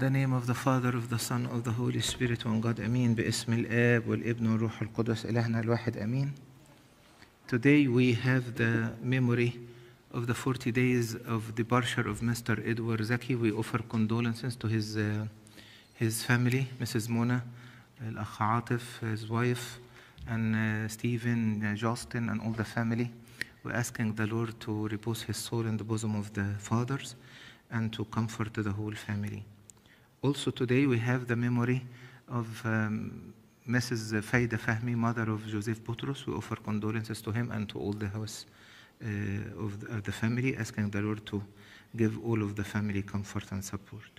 the name of the Father, of the Son, of the Holy Spirit, one God, Amen. باسم الآب والابن والروح القدس إلهنا الواحد أمين. Today we have the memory of the 40 days of departure of Mr. Edward Zaki. We offer condolences to his, uh, his family, Mrs. Mona, الأخ عاطف, his wife, and uh, Stephen, uh, Justin, and all the family. We're asking the Lord to repose his soul in the bosom of the fathers and to comfort the whole family. Also today we have the memory of um, Mrs. Faida Fahmi, mother of Joseph Butros. We offer condolences to him and to all the house uh, of, the, of the family, asking the Lord to give all of the family comfort and support.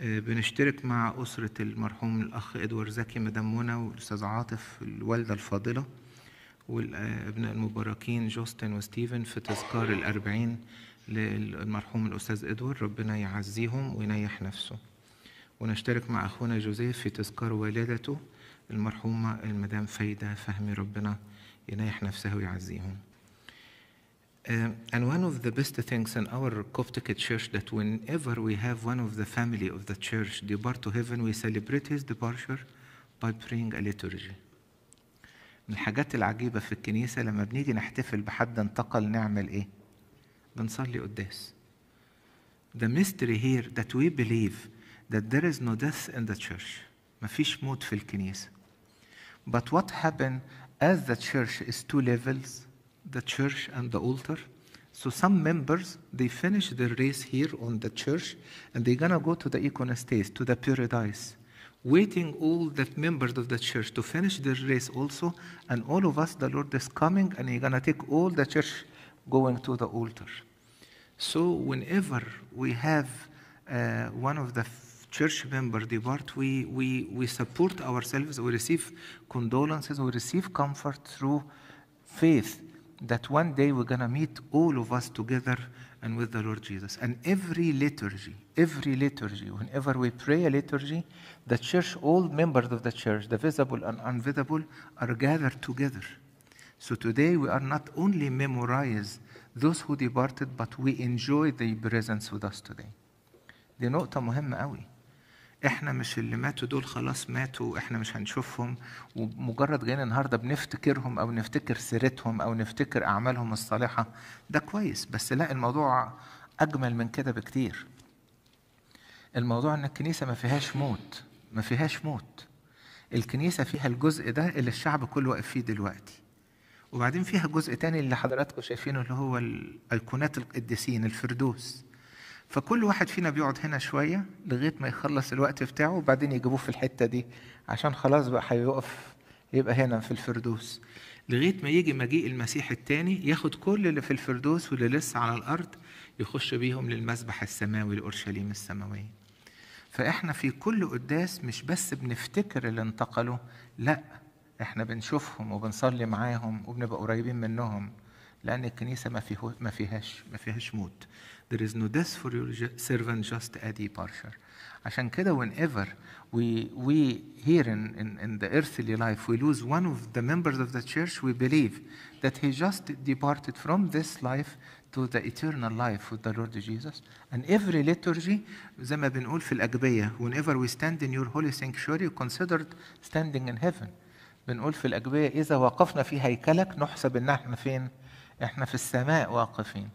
بنشترك مع أسرة المرحوم الأخ إدوار زكي مدام منى والأستاذ عاطف الوالدة الفاضلة والأبناء المباركين جوستن وستيفن في تذكار الأربعين للمرحوم الأستاذ إدوار ربنا يعزيهم وينيح نفسه ونشترك مع أخونا جوزيف في تذكار والدته المرحومة المدام فايدة فهمي ربنا ينيح نفسها ويعزيهم uh, and one of the best things in our Coptic church that whenever we have one of the family of the church depart to heaven, we celebrate his departure by praying a liturgy. من الحاجات العجيبة في الكنيسة لما بنيجي نحتفل بحد انتقل نعمل إيه؟ بنصلي قداس The mystery here that we believe that there is no death in the church مفيش موت في الكنيسة But what happened as the church is two levels the church and the altar So some members, they finish their race here on the church, and they're gonna go to the iconostase, to the paradise, waiting all the members of the church to finish their race also, and all of us, the Lord is coming, and He's gonna take all the church going to the altar. So whenever we have uh, one of the church members depart, we, we, we support ourselves, we receive condolences, we receive comfort through faith that one day we're going to meet all of us together and with the Lord Jesus. And every liturgy, every liturgy, whenever we pray a liturgy, the church, all members of the church, the visible and invisible, are gathered together. So today we are not only memorize those who departed, but we enjoy their presence with us today. دي نقطة مهمة قوي. احنا مش اللي ماتوا دول خلاص ماتوا احنا مش هنشوفهم ومجرد جايين النهارده بنفتكرهم او نفتكر سيرتهم او نفتكر اعمالهم الصالحه ده كويس بس لا الموضوع اجمل من كده بكتير الموضوع ان الكنيسه ما فيهاش موت ما فيهاش موت الكنيسه فيها الجزء ده اللي الشعب كله واقف فيه دلوقتي وبعدين فيها جزء تاني اللي حضراتكم شايفينه اللي هو الأيقونات القديسين الفردوس فكل واحد فينا بيقعد هنا شوية لغاية ما يخلص الوقت بتاعه وبعدين يجيبوه في الحتة دي عشان خلاص بقى هيقف يبقى هنا في الفردوس لغاية ما يجي مجيء المسيح التاني ياخد كل اللي في الفردوس واللي لسه على الأرض يخش بيهم للمسبح السماوي لأورشليم السماوية فإحنا في كل قداس مش بس بنفتكر اللي انتقلوا لأ احنا بنشوفهم وبنصلي معاهم وبنبقى قريبين منهم لأن الكنيسة ما فيه ما فيهاش ما فيهاش موت. There is no death for your servant just a departure. عشان كده whenever we we here in, in in the earthly life we lose one of the members of the church we believe that he just departed from this life to the eternal life with the Lord Jesus. And every liturgy زي ما بنقول في الأجبية whenever we stand in your holy sanctuary considered standing in heaven. بنقول في الأجوبية إذا وقفنا في هيكلك نحسب إن إحنا فين؟ إحنا في السماء واقفين.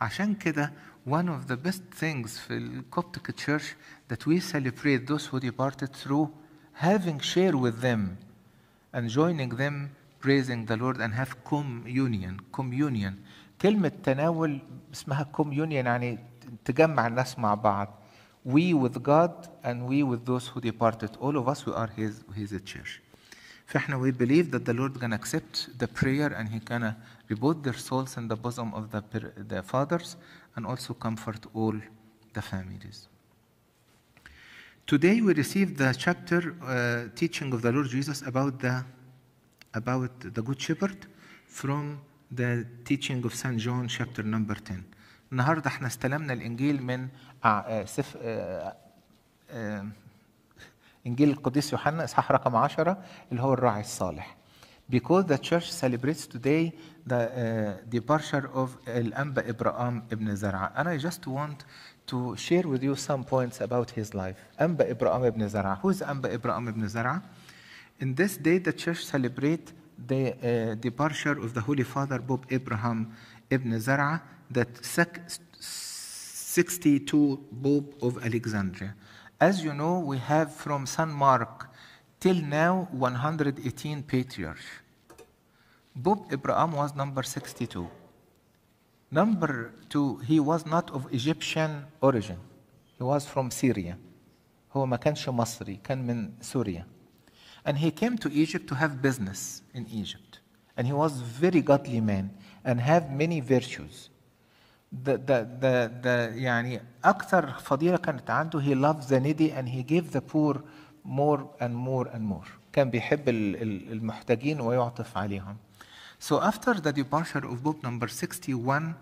عشان كده one of the best things في ال Coptic Church that we celebrate those who departed through having share with them and joining them praising the Lord and have communion communion كلمة تناول اسمها communion يعني تجمع الناس مع بعض we with God and we with those who departed all of us we are his, his church فاحنا we believe that the Lord gonna accept the prayer and he gonna uh, reboot their souls in the bosom of the, the fathers and also comfort all the families. Today we receive the chapter uh, teaching of the Lord Jesus about the about the Good Shepherd from the teaching of St. John chapter number 10. النهارده احنا استلمنا الانجيل من سف انجيل القديس يوحنا اصحاح رقم 10 اللي هو الراعي الصالح because the church celebrates today the uh, departure of الانبا ابراهام ابن زرعه and I just want to share with you some points about his life انبا ابراهام ابن زرعه who is انبا ابراهام ابن زرعه in this day the church celebrate the uh, departure of the holy father Bob Abraham ibn zar'a that 62 Bob of Alexandria As you know, we have from St. Mark till now 118 patriarchs. Bob Abraham was number 62. Number two, he was not of Egyptian origin. He was from Syria. هو ما كانش مصري كان من سوريا. And he came to Egypt to have business in Egypt. And he was a very godly man and have many virtues. The the ده ده يعني اكثر فضيلة كانت عنده He لاف the needy and he جيف the poor more and more and more. كان بيحب المحتاجين ويعطف عليهم So after the departure of Pope number 61,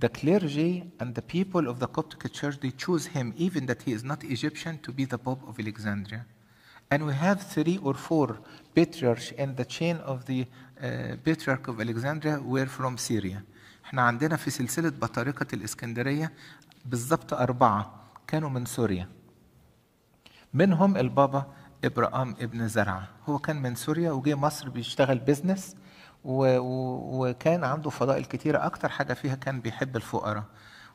the clergy and the people of the Coptic Church, they choose him, even that he is not Egyptian, to be the Pope of Alexandria. And we have three or four patriarchs in the chain of the uh, Patriarch of Alexandria were from Syria. احنا عندنا في سلسلة بطارقة الإسكندرية بالظبط أربعة كانوا من سوريا منهم البابا إبراهام ابن زرعة هو كان من سوريا وجه مصر بيشتغل بيزنس و... و... وكان عنده فضائل كتيرة أكتر حاجة فيها كان بيحب الفقراء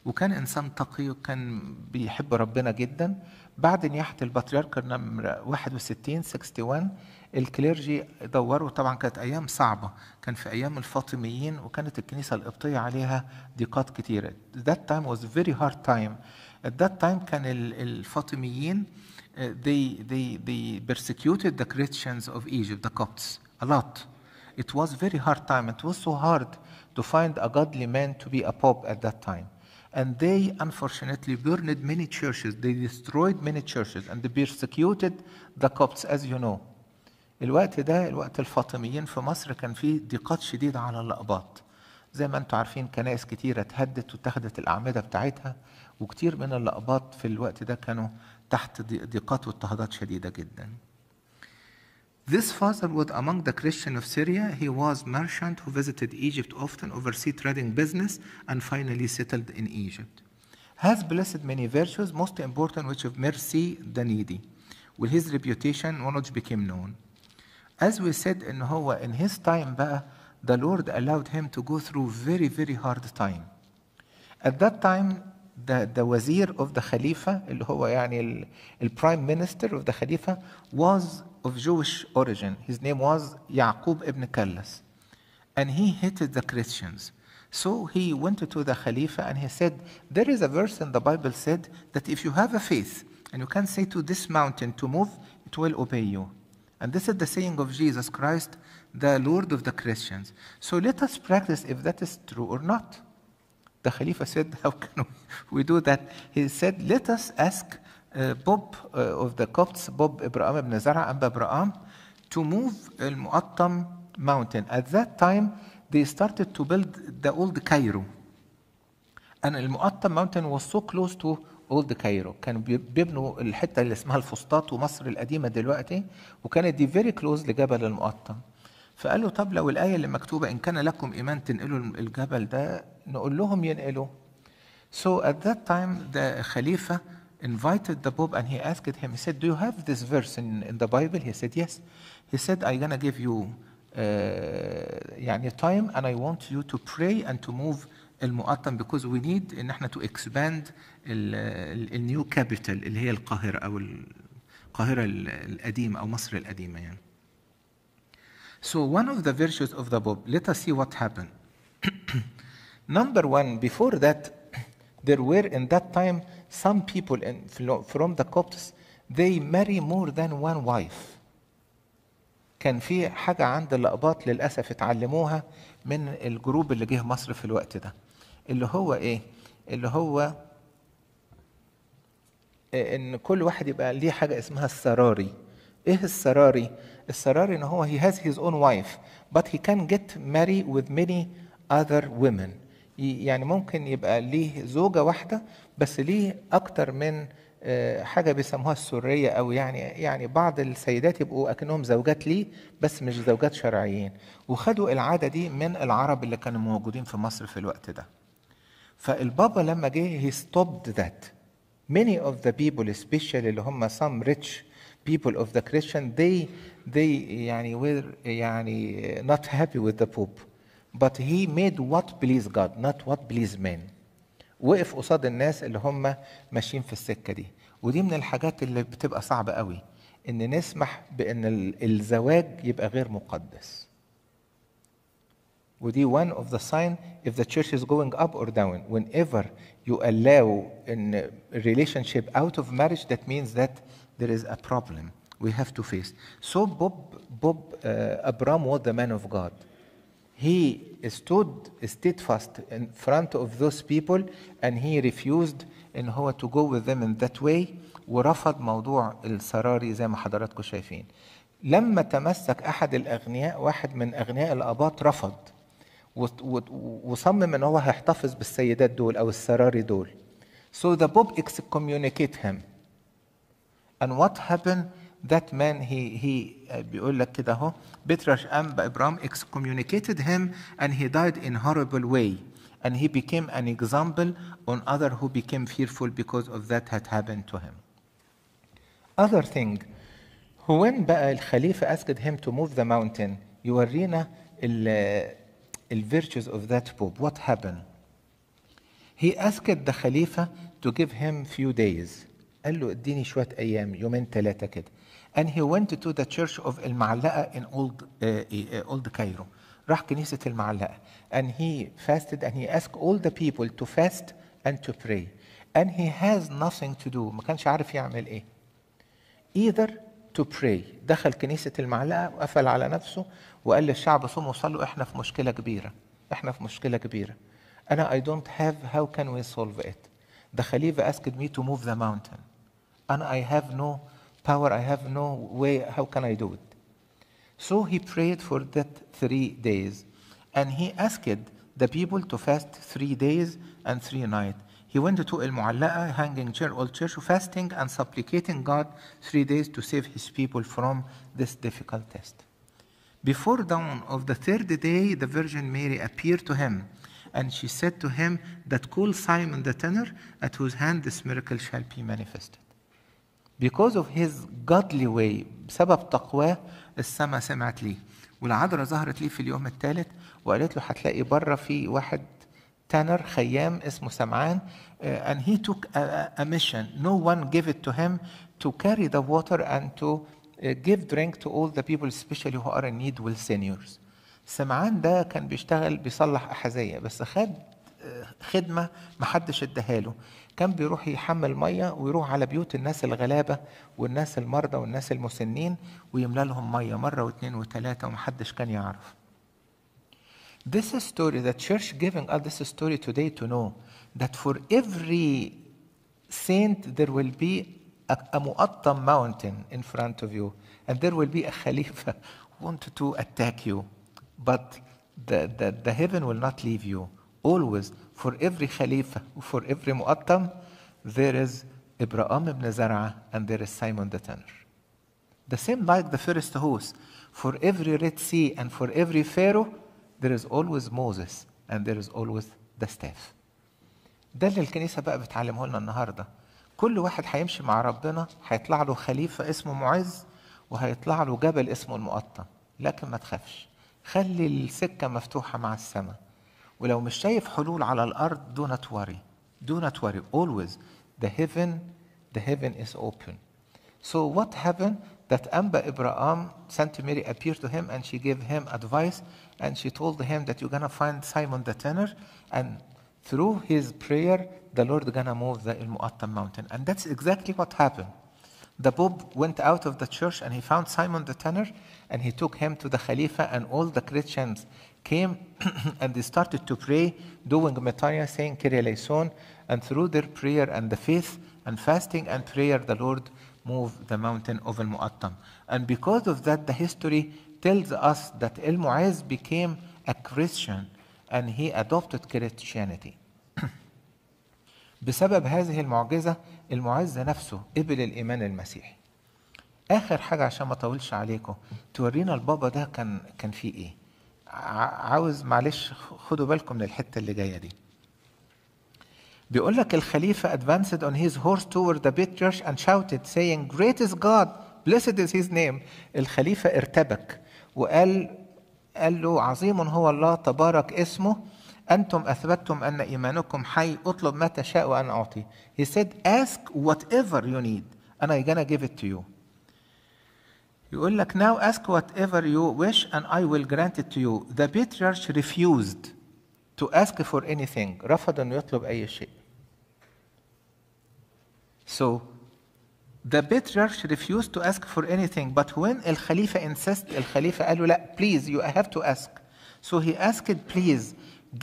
وكان إنسان تقي وكان بيحب ربنا جدا بعد نياحة البطريرك نمرة 61 61 الكليرجي دوروا طبعا كانت ايام صعبه كان في ايام الفاطميين وكانت الكنيسه القبطيه عليها ضيقات كتيره that time was very hard time at that time كان الفاطميين they they they persecuted the Christians of Egypt the Copts a lot it was very hard time it was so hard to find a godly man to be a pope at that time and they unfortunately burned many churches they destroyed many churches and they persecuted the Copts as you know الوقت ده الوقت الفاطميين في مصر كان فيه ضيقات شديدة على الأقباط زي ما انتم عارفين كنائس كتيرة اتهدت واتخذت الأعمدة بتاعتها وكتير من الأقباط في الوقت ده كانوا تحت ضيقات واضطهادات شديدة جدا This father was among the Christian of Syria. He was merchant who visited Egypt often, oversee trading business, and finally settled in Egypt. Has blessed many virtues, most important which of mercy, the needy. With his reputation, knowledge became known. as we said in هو in his time the Lord allowed him to go through very very hard time at that time the, the wazir of the khalifa اللي هو يعني ال, ال prime minister of the khalifa was of Jewish origin his name was Ya'qub ibn Kallas and he hated the Christians so he went to the Khalifa and he said, There is a verse in the Bible said that if you have a faith and you can say to this mountain to move, it will obey you. And this is the saying of Jesus Christ, the Lord of the Christians. So let us practice if that is true or not. The Khalifa said, How can we do that? He said, Let us ask uh, Bob uh, of the Copts, Bob Ibrahim ibn Zara and Ibrahim, to move Al Mu'attam mountain. At that time, they started to build the old Cairo. And Al Mu'attam mountain was so close to اولد كايرو كانوا بيبنوا الحته اللي اسمها الفسطاط ومصر القديمه دلوقتي وكانت دي فيري كلوز لجبل المقطم فقال له طب لو الايه اللي مكتوبه ان كان لكم ايمان تنقلوا الجبل ده نقول لهم ينقلوا So at that time, the خليفه invited the Pope and he asked him, he said, Do you have this verse in, in the Bible? He said, Yes. He said, I'm going to give you uh, يعني time and I want you to pray and to move المقطم بيكوز وي نيد ان احنا تو اكسباند النيو كابيتال اللي هي القاهره او القاهره القديمه او مصر القديمه يعني. So one of the virtues of the Bob, let us see what happened. Number one, before that, there were in that time some people in, from the Copts, they marry more than one wife. كان في حاجة عند الأقباط للأسف اتعلموها من الجروب اللي جه مصر في الوقت ده. اللي هو ايه اللي هو ان كل واحد يبقى ليه حاجه اسمها السراري ايه السراري السراري ان هو he has his own wife but he can get married with many other women يعني ممكن يبقى ليه زوجة واحدة بس ليه أكتر من آه، حاجة بيسموها السرية أو يعني يعني بعض السيدات يبقوا أكنهم زوجات ليه بس مش زوجات شرعيين وخدوا العادة دي من العرب اللي كانوا موجودين في مصر في الوقت ده فالبابا لما جه he stopped that many of the people especially اللي هم some rich people of the Christian they they يعني were يعني not happy with the Pope but he made what please God not what please men وقف قصاد الناس اللي هم ماشيين في السكة دي ودي من الحاجات اللي بتبقى صعبة قوي ان نسمح بان الزواج يبقى غير مقدس would be one of the sign if the church is going up or down. Whenever you allow a relationship out of marriage, that means that there is a problem we have to face. So Bob, Bob uh, Abram was the man of God. He stood steadfast in front of those people and he refused in how to go with them in that way ورفض موضوع السراري زي ما حضراتكم شايفين لما تمسك احد الاغنياء واحد من اغنياء الاباط رفض وصمم ان هو هيحتفظ بالسيدات دول او السراري دول. So the Pope excommunicate him. And what happened that man he he بيقول لك كده اهو بطرس ام ابراهيم excommunicated him and he died in horrible way and he became an example on other who became fearful because of that had happened to him. Other thing when بقى الخليفة asked him to move the mountain يورينا virtues of that Pope. What happened? He asked the Khalifa to give him few days. قال له اديني شوية أيام يومين ثلاثة كده. And he went to the church of المعلقة in old, uh, uh, old Cairo. راح كنيسة المعلقة. And he fasted and he asked all the people to fast and to pray. And he has nothing to do. ما كانش عارف يعمل إيه. Either to pray دخل كنيسة المعلقة وقفل على نفسه وقال للشعب صوموا وصلوا احنا في مشكلة كبيرة احنا في مشكلة كبيرة أنا I don't have how can we solve it The Khalifa asked me to move the mountain and I have no power I have no way how can I do it So he prayed for that three days and he asked the people to fast three days and three nights He went to المعلقة, hanging chair, old church, fasting and supplicating God three days to save his people from this difficult test. Before dawn of the third day, the Virgin Mary appeared to him, and she said to him, That call Simon the tenor, at whose hand this miracle shall be manifested. Because of his godly way, سبب تقواه السما سمعت ليه والعذراء ظهرت لي في اليوم الثالث وقالت له هتلاقي بره في واحد تانر خيام اسمه سمعان uh, and he took a, a mission no one gave it to him to carry the water and to uh, give drink to all the people especially who are in need with seniors سمعان ده كان بيشتغل بيصلح أحذية بس خد uh, خدمة محدش اداها له كان بيروح يحمل مية ويروح على بيوت الناس الغلابة والناس المرضى والناس المسنين ويملى لهم مية مرة واثنين وثلاثة ومحدش كان يعرف This story, the church giving us this story today to know that for every saint there will be a, a Mu'attam mountain in front of you, and there will be a Khalifa wanted to attack you, but the, the, the heaven will not leave you. Always, for every Khalifa, for every Mu'attam, there is Ibrahim ibn Zar'a and there is Simon the Tanner. The same like the first host. For every Red Sea and for every Pharaoh, there is always Moses and there is always the staff ده اللي الكنيسة بقى بتعلمه لنا النهاردة كل واحد هيمشي مع ربنا هيطلع له خليفة اسمه معز وهيطلع له جبل اسمه المقطم لكن ما تخافش خلي السكة مفتوحة مع السماء ولو مش شايف حلول على الأرض do not worry do always the heaven the heaven is open so what happened that Amba Ibrahim sent to Mary appeared to him and she gave him advice and she told him that you're gonna find Simon the tenor and through his prayer the Lord gonna move the Al-Mu'attam mountain and that's exactly what happened. The Pope went out of the church and he found Simon the tenor and he took him to the Khalifa and all the Christians came and they started to pray doing Metania saying Kyrie and through their prayer and the faith and fasting and prayer the Lord move the mountain of Al-Mu'attam. And because of that, the history tells us that Al-Mu'az became a Christian and he adopted Christianity. بسبب هذه المعجزة المعز نفسه قبل الإيمان المسيحي آخر حاجة عشان ما أطولش عليكم تورينا البابا ده كان كان فيه إيه عاوز معلش خدوا بالكم من الحتة اللي جاية دي بيقول لك الخليفة advanced on his horse toward the big church and shouted saying great is God blessed is his name الخليفة ارتبك وقال قال له عظيم هو الله تبارك اسمه أنتم أثبتتم أن إيمانكم حي أطلب ما تشاء وأنا أعطي He said ask whatever you need and I'm gonna give it to you يقول لك now ask whatever you wish and I will grant it to you the patriarch refused to ask for anything رفض أن يطلب أي شيء so the patriarch refused to ask for anything, but when Al Khalifa insisted, Al Khalifa قال please, you have to ask. So he asked, please,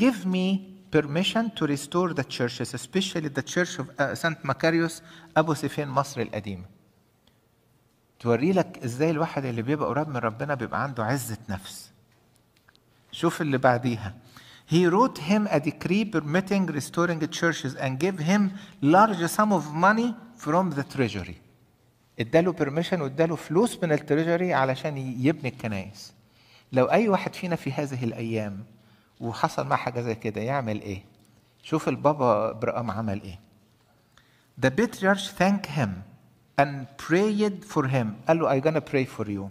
give me permission to restore the churches, especially the church of uh, St. Macarius أبو سفيان مصر Adim. توري لك ازاي الواحد اللي بيبقى قريب من ربنا بيبقى عنده عزة نفس. شوف اللي بعديها he wrote him a decree permitting restoring the churches and gave him large sum of money from the treasury. اداله permission واداله فلوس من التريجري علشان يبني الكنائس. لو اي واحد فينا في هذه الايام وحصل معاه حاجه زي كده يعمل ايه؟ شوف البابا ابراهام عمل ايه. The patriarch thanked him and prayed for him. قال له I'm gonna pray for you.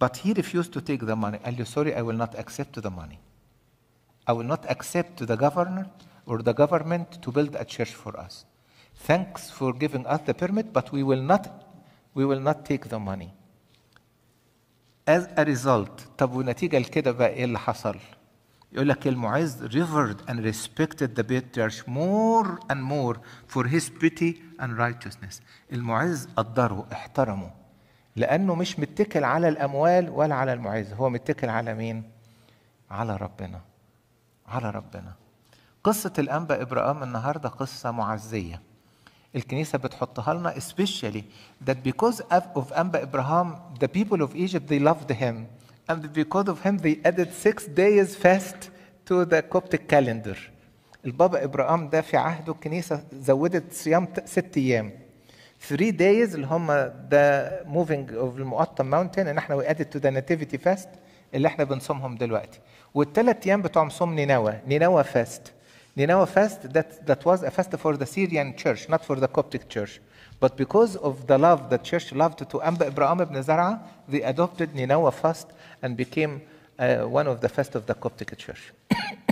But he refused to take the money. قال له sorry I will not accept the money. I will not accept the governor or the government to build a church for us. Thanks for giving us the permit, but we will not, we will not take the money. As a result, طب ونتيجة لكده بقى إيه اللي حصل؟ يقول لك المعز revered and respected the patriarch Church more and more for his pity and righteousness. المعز قدره احترمه لأنه مش متكل على الأموال ولا على المعز، هو متكل على مين؟ على ربنا. على ربنا قصة الأنبا إبراهام النهاردة قصة معزية الكنيسة بتحطها لنا especially that because of أنبا إبراهام the people of Egypt they loved him and because of him they added six days fast to the Coptic calendar البابا إبراهام ده في عهده الكنيسة زودت صيام ست أيام three days اللي هم the moving of the mountain and احنا we added to the nativity fast اللي احنا بنصومهم دلوقتي والثلاث ايام بتوعهم صوم نينوى نينوى فاست Ninawa fast that, that was a fast for the Syrian church, not for the Coptic church. But because of the love the church loved to Amba Ibrahim ibn Zara, they adopted Ninawa fast and became uh, one of the fast of the Coptic church.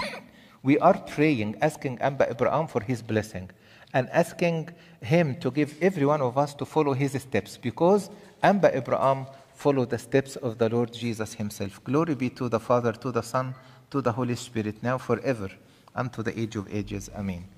we are praying, asking Amba Ibrahim for his blessing and asking him to give every one of us to follow his steps because Amba Ibrahim follow the steps of the Lord Jesus himself. Glory be to the Father, to the Son, to the Holy Spirit, now forever, unto the age of ages. Amen.